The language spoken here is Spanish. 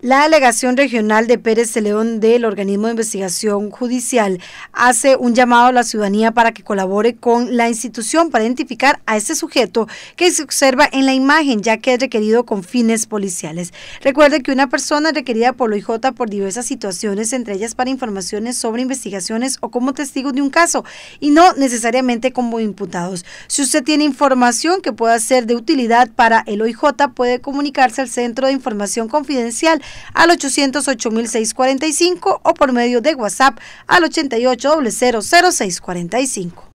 La delegación regional de Pérez de León del organismo de investigación judicial hace un llamado a la ciudadanía para que colabore con la institución para identificar a este sujeto que se observa en la imagen, ya que es requerido con fines policiales. Recuerde que una persona es requerida por el OIJ por diversas situaciones, entre ellas para informaciones sobre investigaciones o como testigo de un caso, y no necesariamente como imputados. Si usted tiene información que pueda ser de utilidad para el OIJ, puede comunicarse al Centro de Información Confidencial al 808 o por medio de WhatsApp al 88 00645.